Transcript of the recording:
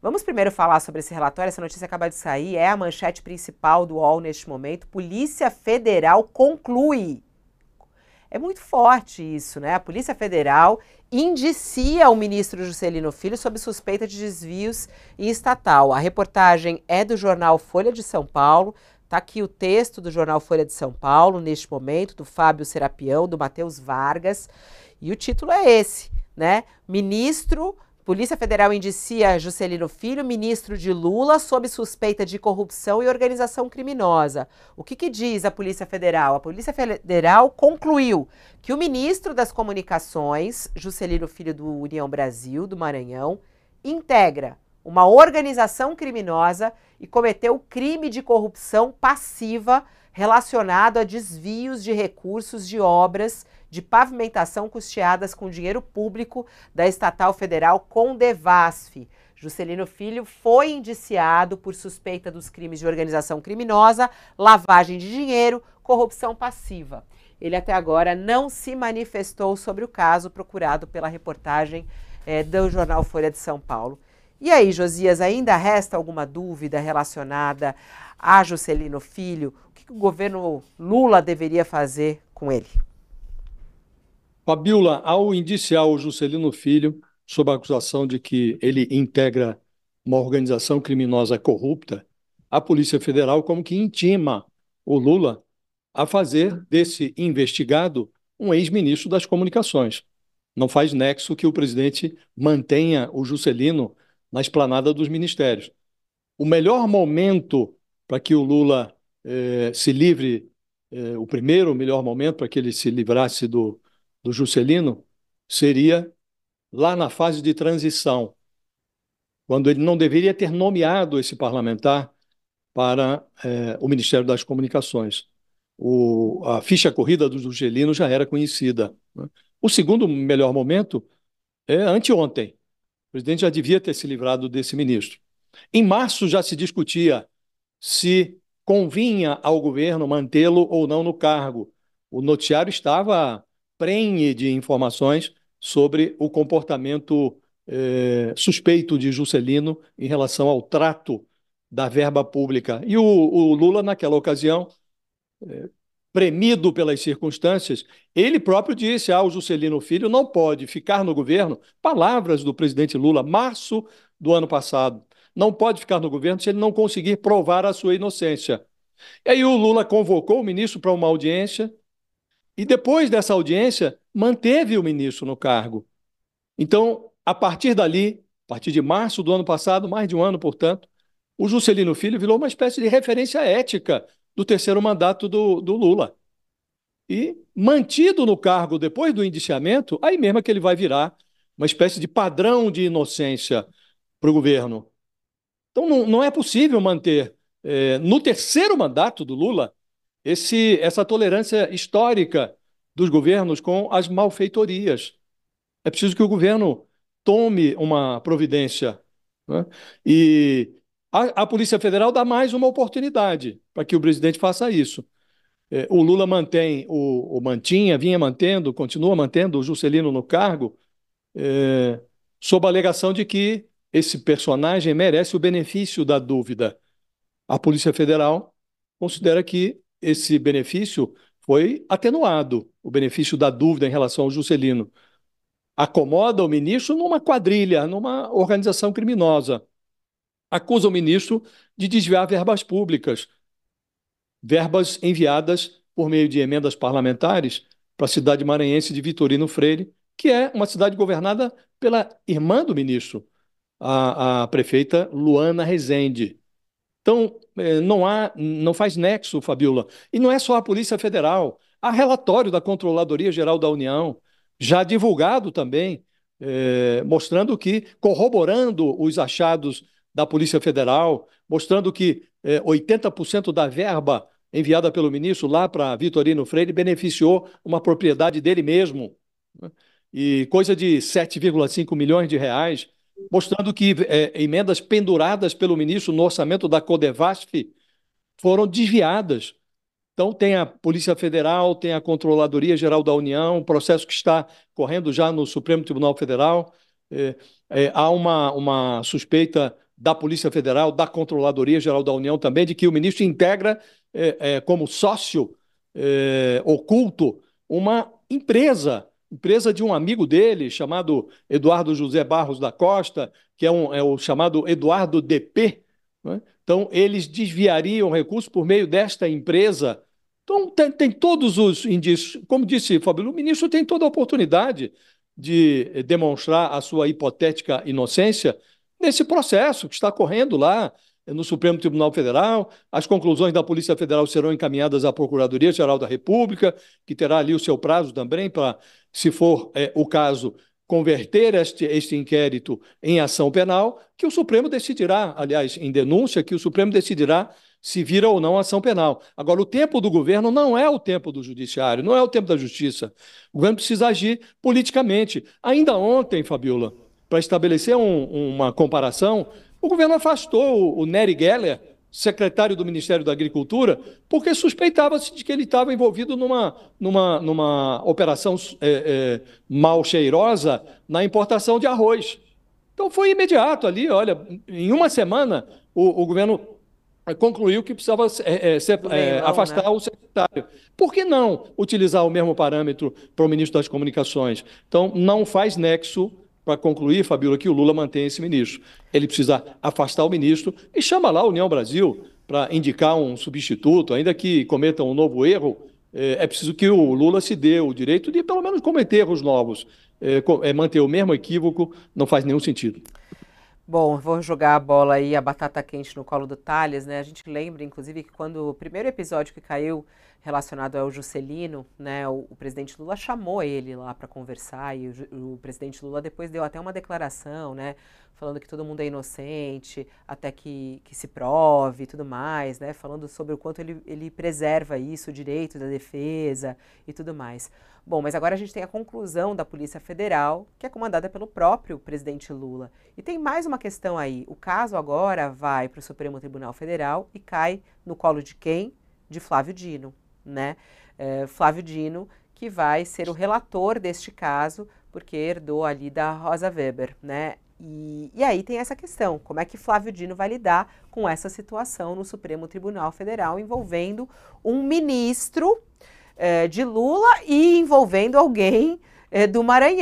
Vamos primeiro falar sobre esse relatório. Essa notícia acaba de sair, é a manchete principal do UOL neste momento. Polícia Federal conclui. É muito forte isso, né? A Polícia Federal indicia o ministro Juscelino Filho sob suspeita de desvios em estatal. A reportagem é do jornal Folha de São Paulo. Está aqui o texto do jornal Folha de São Paulo, neste momento, do Fábio Serapião, do Matheus Vargas. E o título é esse, né? Ministro Polícia Federal indicia Juscelino Filho, ministro de Lula, sob suspeita de corrupção e organização criminosa. O que, que, diz a Polícia Federal? A Polícia Federal concluiu que o ministro das Comunicações, Juscelino Filho do União Brasil, do Maranhão, integra uma organização criminosa e cometeu crime de corrupção passiva relacionado a desvios de recursos de obras de pavimentação custeadas com dinheiro público da estatal federal Condevasf. Juscelino Filho foi indiciado por suspeita dos crimes de organização criminosa, lavagem de dinheiro, corrupção passiva. Ele até agora não se manifestou sobre o caso procurado pela reportagem é, do jornal Folha de São Paulo. E aí, Josias, ainda resta alguma dúvida relacionada a Juscelino Filho? O que o governo Lula deveria fazer com ele? Fabiola, ao indiciar o Juscelino Filho sob a acusação de que ele integra uma organização criminosa corrupta, a Polícia Federal como que intima o Lula a fazer desse investigado um ex-ministro das comunicações. Não faz nexo que o presidente mantenha o Juscelino na esplanada dos ministérios. O melhor momento para que o Lula eh, se livre, eh, o primeiro melhor momento para que ele se livrasse do, do Juscelino, seria lá na fase de transição, quando ele não deveria ter nomeado esse parlamentar para eh, o Ministério das Comunicações. O, a ficha corrida do Juscelino já era conhecida. Né? O segundo melhor momento é anteontem, o presidente já devia ter se livrado desse ministro. Em março já se discutia se convinha ao governo mantê-lo ou não no cargo. O noticiário estava prenhe de informações sobre o comportamento eh, suspeito de Juscelino em relação ao trato da verba pública. E o, o Lula, naquela ocasião, eh, premido pelas circunstâncias, ele próprio disse: Ah, o Juscelino Filho não pode ficar no governo. Palavras do presidente Lula, março do ano passado. Não pode ficar no governo se ele não conseguir provar a sua inocência. E aí o Lula convocou o ministro para uma audiência e depois dessa audiência manteve o ministro no cargo. Então, a partir dali, a partir de março do ano passado, mais de um ano, portanto, o Juscelino Filho virou uma espécie de referência ética do terceiro mandato do, do Lula. E mantido no cargo depois do indiciamento, aí mesmo é que ele vai virar uma espécie de padrão de inocência para o governo. Então não, não é possível manter é, no terceiro mandato do Lula esse, essa tolerância histórica dos governos com as malfeitorias. É preciso que o governo tome uma providência. Né? E a, a Polícia Federal dá mais uma oportunidade para que o presidente faça isso. É, o Lula mantém, o, o, mantinha, vinha mantendo, continua mantendo o Juscelino no cargo, é, sob a alegação de que esse personagem merece o benefício da dúvida. A Polícia Federal considera que esse benefício foi atenuado, o benefício da dúvida em relação ao Juscelino. Acomoda o ministro numa quadrilha, numa organização criminosa acusa o ministro de desviar verbas públicas, verbas enviadas por meio de emendas parlamentares para a cidade maranhense de Vitorino Freire, que é uma cidade governada pela irmã do ministro, a, a prefeita Luana Rezende. Então, é, não há, não faz nexo, Fabiola. E não é só a Polícia Federal. Há relatório da Controladoria Geral da União, já divulgado também, é, mostrando que, corroborando os achados da Polícia Federal, mostrando que 80% eh, da verba enviada pelo ministro lá para Vitorino Freire beneficiou uma propriedade dele mesmo, né? e coisa de 7,5 milhões de reais, mostrando que eh, emendas penduradas pelo ministro no orçamento da Codevasf foram desviadas. Então, tem a Polícia Federal, tem a Controladoria Geral da União, um processo que está correndo já no Supremo Tribunal Federal. É, é, há uma, uma suspeita da Polícia Federal, da Controladoria Geral da União também, de que o ministro integra é, é, como sócio é, oculto uma empresa, empresa de um amigo dele, chamado Eduardo José Barros da Costa, que é, um, é o chamado Eduardo DP. Né? Então, eles desviariam recursos por meio desta empresa. Então, tem, tem todos os indícios. Como disse Fábio, o ministro tem toda a oportunidade de demonstrar a sua hipotética inocência nesse processo que está correndo lá no Supremo Tribunal Federal. As conclusões da Polícia Federal serão encaminhadas à Procuradoria-Geral da República, que terá ali o seu prazo também para, se for é, o caso, converter este, este inquérito em ação penal, que o Supremo decidirá, aliás, em denúncia, que o Supremo decidirá se vira ou não ação penal. Agora, o tempo do governo não é o tempo do judiciário, não é o tempo da justiça. O governo precisa agir politicamente. Ainda ontem, Fabiola, para estabelecer um, uma comparação, o governo afastou o, o Nery Geller, secretário do Ministério da Agricultura, porque suspeitava-se de que ele estava envolvido numa, numa, numa operação é, é, mal cheirosa na importação de arroz. Então foi imediato ali, olha, em uma semana o, o governo é, concluiu que precisava é, é, é afastar né? o secretário. Por que não utilizar o mesmo parâmetro para o ministro das Comunicações? Então não faz nexo para concluir, Fabíola, que o Lula mantém esse ministro. Ele precisa afastar o ministro e chama lá a União Brasil para indicar um substituto, ainda que cometa um novo erro, é, é preciso que o Lula se dê o direito de, pelo menos, cometer erros novos. É, é manter o mesmo equívoco não faz nenhum sentido. Bom, vou jogar a bola aí, a batata quente no colo do Thales, né? A gente lembra, inclusive, que quando o primeiro episódio que caiu relacionado ao Juscelino, né, o, o presidente Lula chamou ele lá para conversar e o, o, presidente Lula depois deu até uma declaração, né, falando que todo mundo é inocente até que, que se prove e tudo mais, né, falando sobre o quanto ele, ele preserva isso, o direito da defesa e tudo mais. Bom, mas agora a gente tem a conclusão da Polícia Federal, que é comandada pelo próprio presidente Lula. E tem mais uma questão aí. O caso agora vai para o Supremo Tribunal Federal e cai no colo de quem? De Flávio Dino né? É, Flávio Dino, que vai ser o relator deste caso, porque herdou ali da Rosa Weber, né? E, e, aí tem essa questão: como é que Flávio Dino vai lidar com essa situação no Supremo Tribunal Federal envolvendo um ministro eh, de Lula e envolvendo alguém eh, do Maranhão?